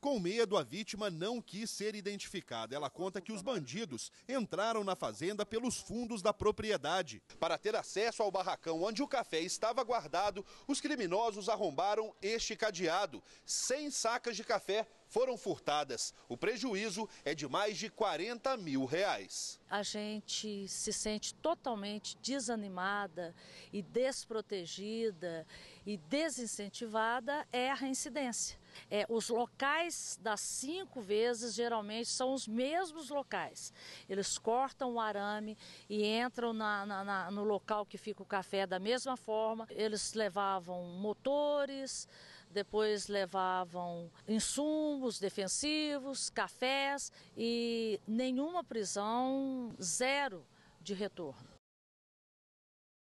Com medo, a vítima não quis ser identificada. Ela conta que os bandidos entraram na fazenda pelos fundos da propriedade. Para ter acesso ao barracão onde o café estava guardado, os criminosos arrombaram este cadeado. 100 sacas de café foram furtadas. O prejuízo é de mais de 40 mil reais. A gente se sente totalmente desanimada e desprotegida e desincentivada é a reincidência é, os locais das cinco vezes geralmente são os mesmos locais. Eles cortam o arame e entram na, na, na, no local que fica o café da mesma forma. Eles levavam motores, depois levavam insumos defensivos, cafés e nenhuma prisão, zero de retorno.